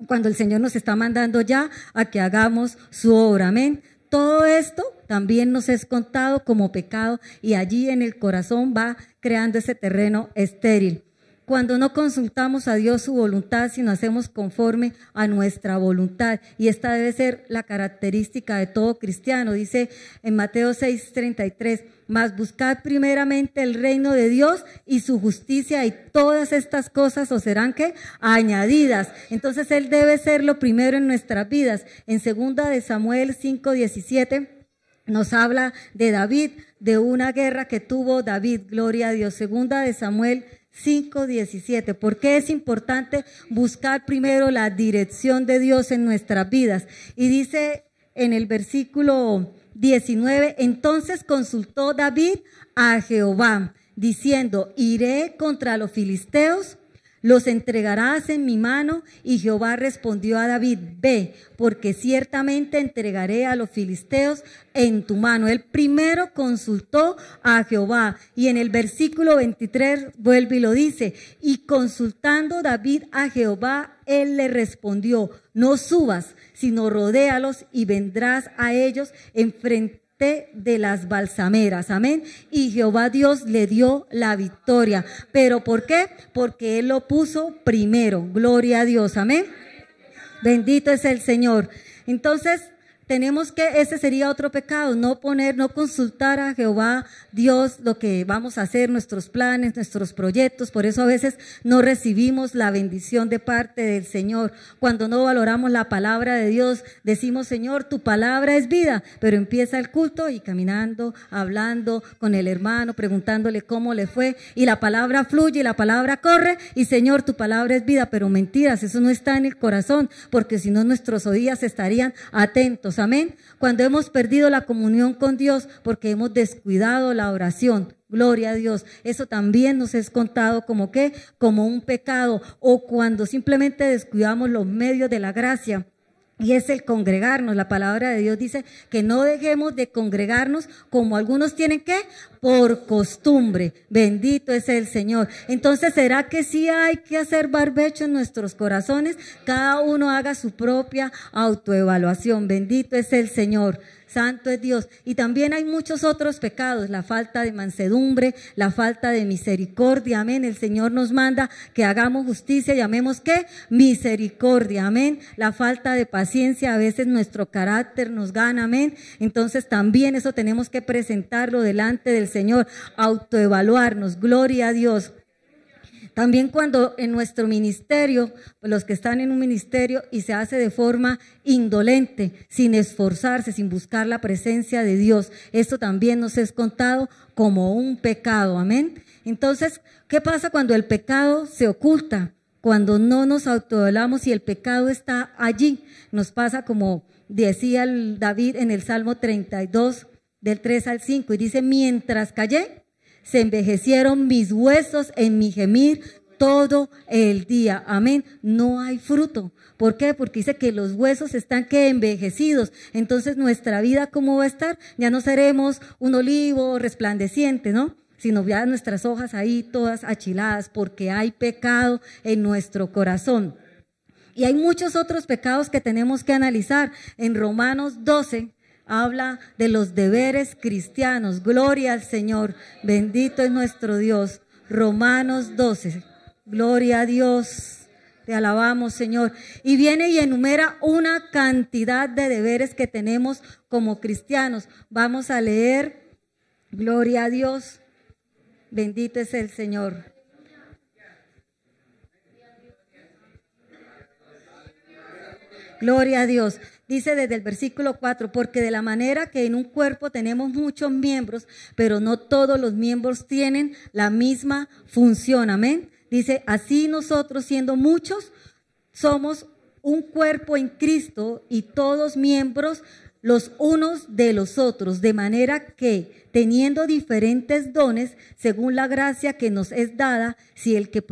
Cuando el Señor nos está mandando ya a que hagamos su obra. Amén. Todo esto también nos es contado como pecado y allí en el corazón va creando ese terreno estéril cuando no consultamos a Dios su voluntad, sino hacemos conforme a nuestra voluntad. Y esta debe ser la característica de todo cristiano. Dice en Mateo 33, mas buscad primeramente el reino de Dios y su justicia y todas estas cosas os serán que añadidas. Entonces Él debe ser lo primero en nuestras vidas. En segunda de Samuel 17 nos habla de David, de una guerra que tuvo David, gloria a Dios. Segunda de Samuel 5:17. ¿Por qué es importante buscar primero la dirección de Dios en nuestras vidas? Y dice en el versículo 19, entonces consultó David a Jehová, diciendo, iré contra los filisteos los entregarás en mi mano. Y Jehová respondió a David, ve, porque ciertamente entregaré a los filisteos en tu mano. Él primero consultó a Jehová. Y en el versículo 23 vuelve y lo dice, y consultando David a Jehová, él le respondió, no subas, sino rodéalos y vendrás a ellos enfrente de las balsameras, amén. Y Jehová Dios le dio la victoria. ¿Pero por qué? Porque Él lo puso primero. Gloria a Dios, amén. Bendito es el Señor. Entonces, tenemos que, ese sería otro pecado, no poner, no consultar a Jehová Dios lo que vamos a hacer, nuestros planes, nuestros proyectos. Por eso a veces no recibimos la bendición de parte del Señor. Cuando no valoramos la palabra de Dios, decimos, Señor, tu palabra es vida, pero empieza el culto y caminando, hablando con el hermano, preguntándole cómo le fue, y la palabra fluye, la palabra corre, y Señor, tu palabra es vida, pero mentiras, eso no está en el corazón, porque si no nuestros oídos estarían atentos Amén. Cuando hemos perdido la comunión con Dios porque hemos descuidado la oración. Gloria a Dios. Eso también nos es contado como que Como un pecado o cuando simplemente descuidamos los medios de la gracia. Y es el congregarnos. La palabra de Dios dice que no dejemos de congregarnos como algunos tienen que por costumbre. Bendito es el Señor. Entonces, ¿será que sí hay que hacer barbecho en nuestros corazones? Cada uno haga su propia autoevaluación. Bendito es el Señor santo es Dios. Y también hay muchos otros pecados, la falta de mansedumbre, la falta de misericordia, amén. El Señor nos manda que hagamos justicia, llamemos qué? Misericordia, amén. La falta de paciencia, a veces nuestro carácter nos gana, amén. Entonces también eso tenemos que presentarlo delante del Señor, autoevaluarnos, gloria a Dios. También cuando en nuestro ministerio, pues, los que están en un ministerio y se hace de forma indolente, sin esforzarse, sin buscar la presencia de Dios, esto también nos es contado como un pecado, amén. Entonces, ¿qué pasa cuando el pecado se oculta? Cuando no nos autodolamos y el pecado está allí, nos pasa como decía David en el Salmo 32, del 3 al 5, y dice, mientras callé, se envejecieron mis huesos en mi gemir todo el día. Amén. No hay fruto. ¿Por qué? Porque dice que los huesos están que envejecidos. Entonces nuestra vida, ¿cómo va a estar? Ya no seremos un olivo resplandeciente, ¿no? Sino ya nuestras hojas ahí todas achiladas porque hay pecado en nuestro corazón. Y hay muchos otros pecados que tenemos que analizar. En Romanos 12, habla de los deberes cristianos. Gloria al Señor, bendito es nuestro Dios. Romanos 12, gloria a Dios. Te alabamos, Señor. Y viene y enumera una cantidad de deberes que tenemos como cristianos. Vamos a leer, gloria a Dios, bendito es el Señor. Gloria a Dios dice desde el versículo 4, porque de la manera que en un cuerpo tenemos muchos miembros, pero no todos los miembros tienen la misma función, amén. Dice, así nosotros siendo muchos, somos un cuerpo en Cristo y todos miembros los unos de los otros, de manera que, teniendo diferentes dones, según la gracia que nos es dada, si el que...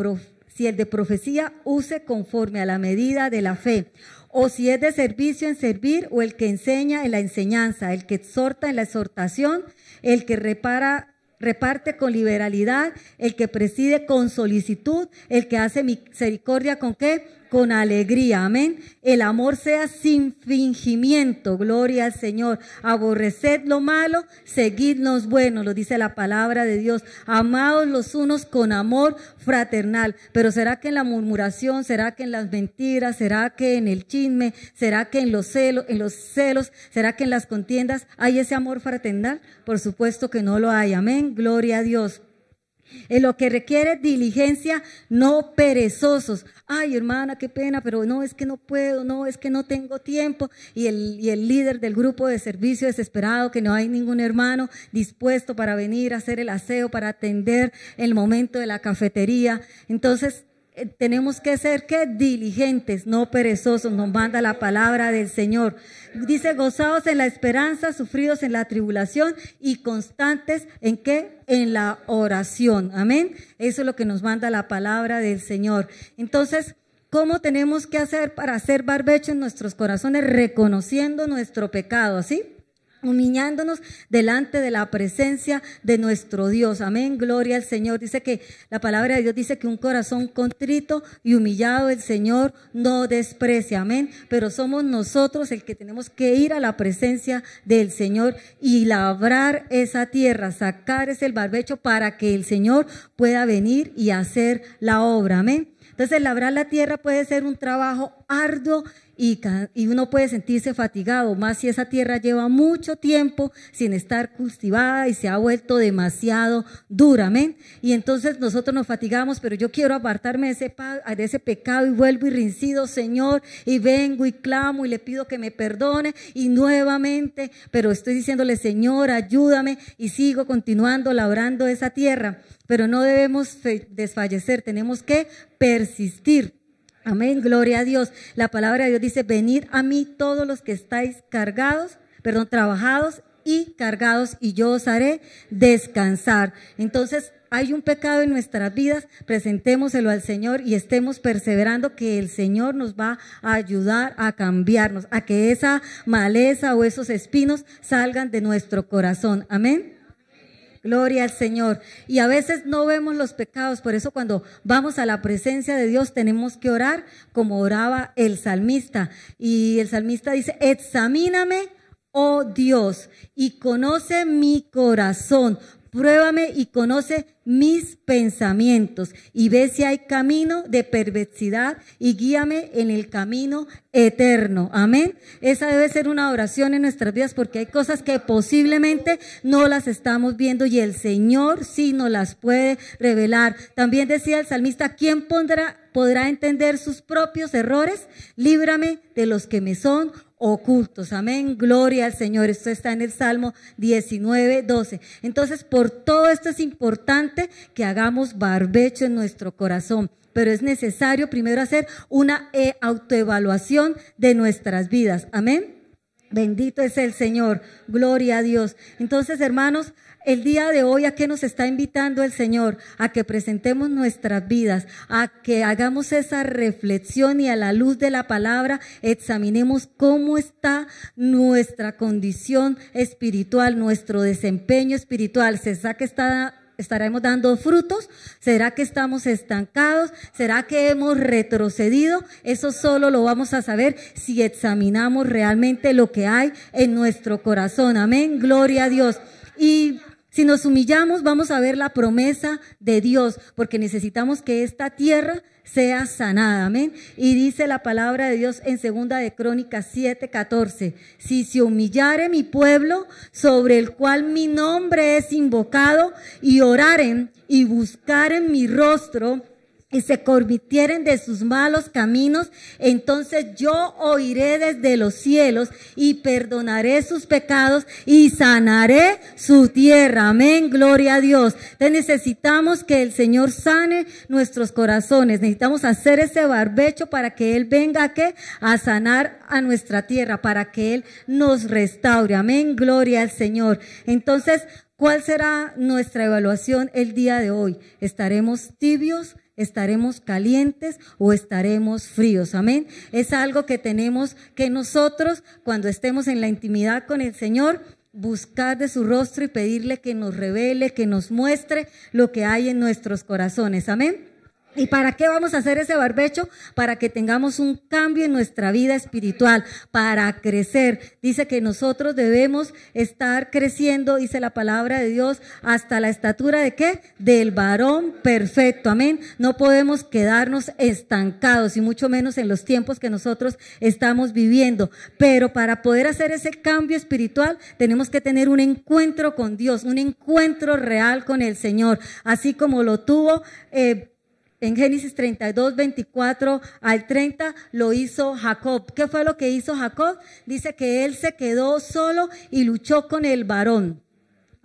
si el de profecía use conforme a la medida de la fe o si es de servicio en servir, o el que enseña en la enseñanza, el que exhorta en la exhortación, el que repara reparte con liberalidad, el que preside con solicitud, el que hace misericordia con qué? con alegría. Amén. El amor sea sin fingimiento. Gloria al Señor. Aborreced lo malo, seguid los buenos, lo dice la palabra de Dios. Amados los unos con amor fraternal. Pero será que en la murmuración, será que en las mentiras, será que en el chisme, será que en los celos, en los celos, será que en las contiendas hay ese amor fraternal? Por supuesto que no lo hay. Amén. Gloria a Dios en lo que requiere diligencia, no perezosos. Ay, hermana, qué pena, pero no, es que no puedo, no, es que no tengo tiempo. Y el, y el líder del grupo de servicio desesperado, que no hay ningún hermano dispuesto para venir a hacer el aseo, para atender el momento de la cafetería. Entonces, eh, tenemos que ser que diligentes, no perezosos, nos manda la palabra del Señor. Dice, gozados en la esperanza, sufridos en la tribulación y constantes en qué? En la oración. Amén. Eso es lo que nos manda la palabra del Señor. Entonces, ¿cómo tenemos que hacer para hacer barbecho en nuestros corazones? Reconociendo nuestro pecado, ¿sí? humillándonos delante de la presencia de nuestro Dios. Amén, gloria al Señor. Dice que la palabra de Dios dice que un corazón contrito y humillado el Señor no desprecia. Amén, pero somos nosotros el que tenemos que ir a la presencia del Señor y labrar esa tierra, sacar ese barbecho para que el Señor pueda venir y hacer la obra. Amén. Entonces, labrar la tierra puede ser un trabajo arduo y, uno puede sentirse fatigado, más si esa tierra lleva mucho tiempo sin estar cultivada y se ha vuelto demasiado dura, amén. Y entonces nosotros nos fatigamos, pero yo quiero apartarme de ese, de ese pecado y vuelvo y rincido, Señor, y vengo y clamo y le pido que me perdone y nuevamente, pero estoy diciéndole, Señor, ayúdame y sigo continuando labrando esa tierra, pero no debemos desfallecer, tenemos que persistir. Amén, gloria a Dios. La palabra de Dios dice, venid a mí todos los que estáis cargados, perdón, trabajados y cargados, y yo os haré descansar. Entonces, hay un pecado en nuestras vidas, presentémoselo al Señor y estemos perseverando que el Señor nos va a ayudar a cambiarnos, a que esa maleza o esos espinos salgan de nuestro corazón. Amén. Gloria al Señor. Y a veces no vemos los pecados, por eso cuando vamos a la presencia de Dios tenemos que orar como oraba el salmista. Y el salmista dice, examíname, oh Dios, y conoce mi corazón, Pruébame y conoce mis pensamientos y ve si hay camino de perversidad y guíame en el camino eterno. Amén. Esa debe ser una oración en nuestras vidas porque hay cosas que posiblemente no las estamos viendo y el Señor sí nos las puede revelar. También decía el salmista, ¿quién podrá entender sus propios errores? Líbrame de los que me son ocultos. Amén. Gloria al Señor. Esto está en el Salmo 19, Entonces, por todo esto es importante que hagamos barbecho en nuestro corazón. Pero es necesario primero hacer una eh, autoevaluación de nuestras vidas. Amén. Bendito es el Señor. Gloria a Dios. Entonces, hermanos, el día de hoy a qué nos está invitando el Señor, a que presentemos nuestras vidas, a que hagamos esa reflexión y a la luz de la palabra examinemos cómo está nuestra condición espiritual, nuestro desempeño espiritual. ¿Será que está estaremos dando frutos? ¿Será que estamos estancados? ¿Será que hemos retrocedido? Eso solo lo vamos a saber si examinamos realmente lo que hay en nuestro corazón. Amén, gloria a Dios. Y si nos humillamos vamos a ver la promesa de Dios, porque necesitamos que esta tierra sea sanada, amén. Y dice la palabra de Dios en segunda de Crónicas 7, 14, si se humillare mi pueblo sobre el cual mi nombre es invocado y oraren y buscaren mi rostro, y se convirtieren de sus malos caminos, entonces yo oiré desde los cielos y perdonaré sus pecados y sanaré su tierra. Amén, gloria a Dios. Entonces necesitamos que el Señor sane nuestros corazones. Necesitamos hacer ese barbecho para que Él venga aquí A sanar a nuestra tierra, para que Él nos restaure. Amén, gloria al Señor. Entonces, ¿cuál será nuestra evaluación el día de hoy? ¿Estaremos tibios? estaremos calientes o estaremos fríos. Amén. Es algo que tenemos que nosotros, cuando estemos en la intimidad con el Señor, buscar de su rostro y pedirle que nos revele, que nos muestre lo que hay en nuestros corazones. Amén. ¿Y para qué vamos a hacer ese barbecho? Para que tengamos un cambio en nuestra vida espiritual, para crecer. Dice que nosotros debemos estar creciendo, dice la palabra de Dios, hasta la estatura de qué? Del varón perfecto. Amén. No podemos quedarnos estancados y mucho menos en los tiempos que nosotros estamos viviendo. Pero para poder hacer ese cambio espiritual, tenemos que tener un encuentro con Dios, un encuentro real con el Señor, así como lo tuvo. Eh, en Génesis 32, 24 al 30 lo hizo Jacob. ¿Qué fue lo que hizo Jacob? Dice que él se quedó solo y luchó con el varón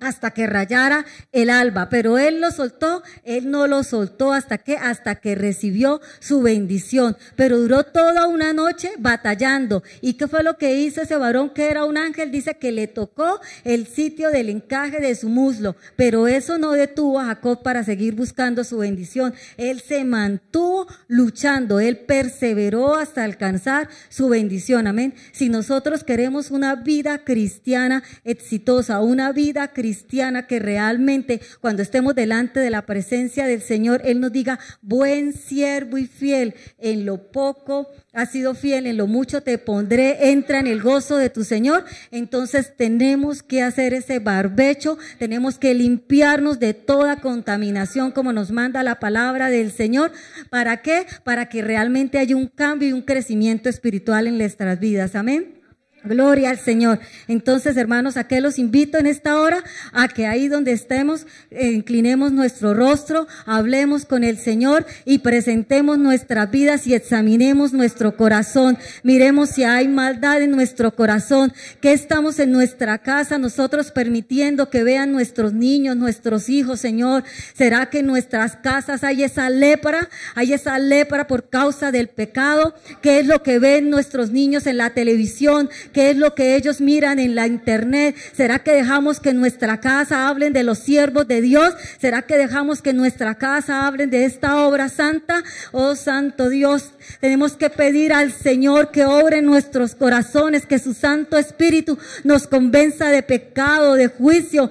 hasta que rayara el alba, pero él lo soltó, él no lo soltó hasta que hasta que recibió su bendición, pero duró toda una noche batallando. ¿Y qué fue lo que hizo ese varón que era un ángel? Dice que le tocó el sitio del encaje de su muslo, pero eso no detuvo a Jacob para seguir buscando su bendición. Él se mantuvo luchando, él perseveró hasta alcanzar su bendición. Amén. Si nosotros queremos una vida cristiana exitosa, una vida cristiana cristiana que realmente cuando estemos delante de la presencia del Señor, Él nos diga, buen siervo y fiel, en lo poco has sido fiel, en lo mucho te pondré, entra en el gozo de tu Señor. Entonces tenemos que hacer ese barbecho, tenemos que limpiarnos de toda contaminación como nos manda la palabra del Señor. ¿Para qué? Para que realmente haya un cambio y un crecimiento espiritual en nuestras vidas. Amén. Gloria al Señor. Entonces, hermanos, a qué los invito en esta hora, a que ahí donde estemos, eh, inclinemos nuestro rostro, hablemos con el Señor y presentemos nuestras vidas y examinemos nuestro corazón. Miremos si hay maldad en nuestro corazón, que estamos en nuestra casa nosotros permitiendo que vean nuestros niños, nuestros hijos, Señor. ¿Será que en nuestras casas hay esa lepra? Hay esa lepra por causa del pecado. ¿Qué es lo que ven nuestros niños en la televisión? ¿Qué es lo que ellos miran en la internet? ¿Será que dejamos que nuestra casa hablen de los siervos de Dios? ¿Será que dejamos que nuestra casa hablen de esta obra santa? Oh Santo Dios, tenemos que pedir al Señor que obre nuestros corazones, que su Santo Espíritu nos convenza de pecado, de juicio,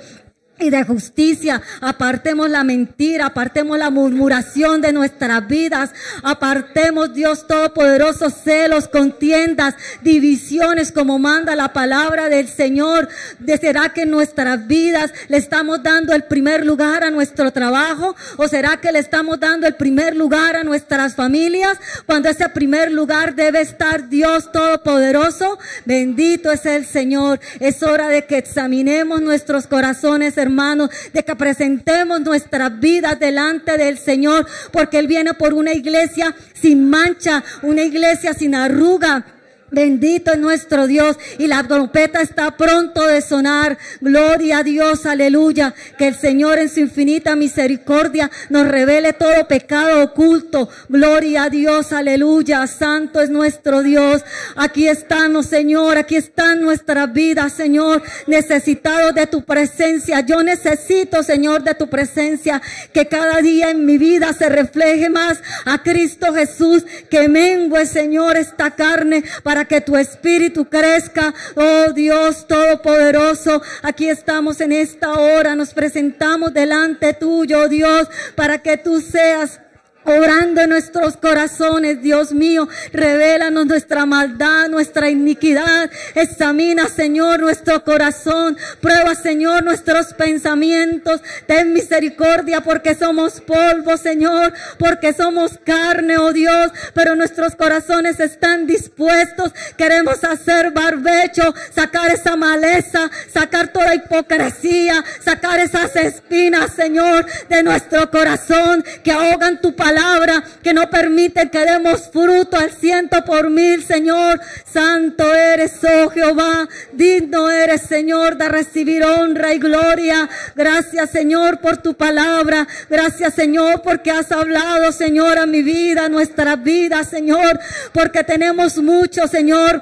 y de justicia. Apartemos la mentira, apartemos la murmuración de nuestras vidas. Apartemos, Dios Todopoderoso, celos, contiendas, divisiones, como manda la palabra del Señor. ¿De ¿Será que en nuestras vidas le estamos dando el primer lugar a nuestro trabajo? ¿O será que le estamos dando el primer lugar a nuestras familias? Cuando ese primer lugar debe estar Dios Todopoderoso. Bendito es el Señor. Es hora de que examinemos nuestros corazones, hermanos hermanos, de que presentemos nuestras vidas delante del Señor, porque Él viene por una iglesia sin mancha, una iglesia sin arruga Bendito es nuestro Dios y la trompeta está pronto de sonar. Gloria a Dios, aleluya. Que el Señor en su infinita misericordia nos revele todo pecado oculto. Gloria a Dios, aleluya. Santo es nuestro Dios. Aquí estamos, Señor. Aquí están nuestras vidas, Señor. necesitado de tu presencia. Yo necesito, Señor, de tu presencia. Que cada día en mi vida se refleje más a Cristo Jesús. Que mengue, Señor, esta carne para que tu espíritu crezca. Oh Dios Todopoderoso, aquí estamos en esta hora, nos presentamos delante tuyo, Dios, para que tú seas obrando en nuestros corazones, Dios mío. Revélanos nuestra maldad, nuestra iniquidad. Examina, Señor, nuestro corazón. Prueba, Señor, nuestros pensamientos. Ten misericordia porque somos polvo, Señor, porque somos carne, oh Dios, pero nuestros corazones están dispuestos. Queremos hacer barbecho, sacar esa maleza, sacar toda hipocresía, sacar esas espinas, Señor, de nuestro corazón que ahogan tu palabra que no permite que demos fruto al ciento por mil, Señor. Santo eres, oh Jehová. Digno eres, Señor, de recibir honra y gloria. Gracias, Señor, por tu palabra. Gracias, Señor, porque has hablado, Señor, a mi vida, a nuestra vida, Señor, porque tenemos mucho, Señor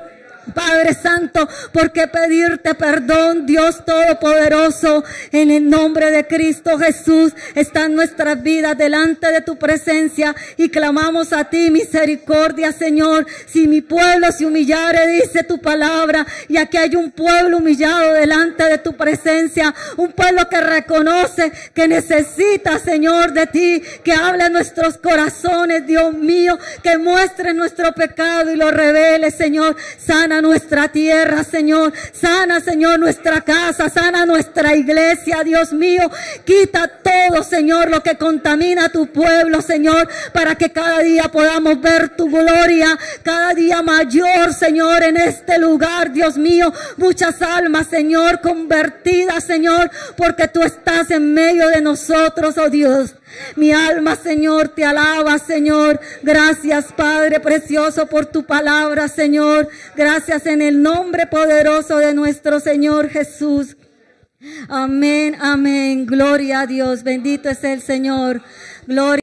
Padre Santo, porque pedirte perdón, Dios Todopoderoso, en el nombre de Cristo Jesús, están nuestras vidas delante de tu presencia y clamamos a ti misericordia, Señor. Si mi pueblo se humillare, dice tu palabra, y aquí hay un pueblo humillado delante de tu presencia, un pueblo que reconoce que necesita, Señor, de ti, que hable a nuestros corazones, Dios mío, que muestre nuestro pecado y lo revele, Señor. Sana nuestra tierra, Señor. Sana, Señor, nuestra casa, sana nuestra iglesia, Dios mío. Quita todo, Señor, lo que contamina tu pueblo, Señor, para que cada día podamos ver tu gloria, cada día mayor, Señor, en este lugar, Dios mío. Muchas almas, Señor, convertidas, Señor, porque tú estás en medio de nosotros, oh Dios. Mi alma, Señor, te alaba, Señor. Gracias, Padre precioso, por tu palabra, Señor. Gracias en el nombre poderoso de nuestro Señor Jesús. Amén, amén. Gloria a Dios. Bendito es el Señor. Gloria.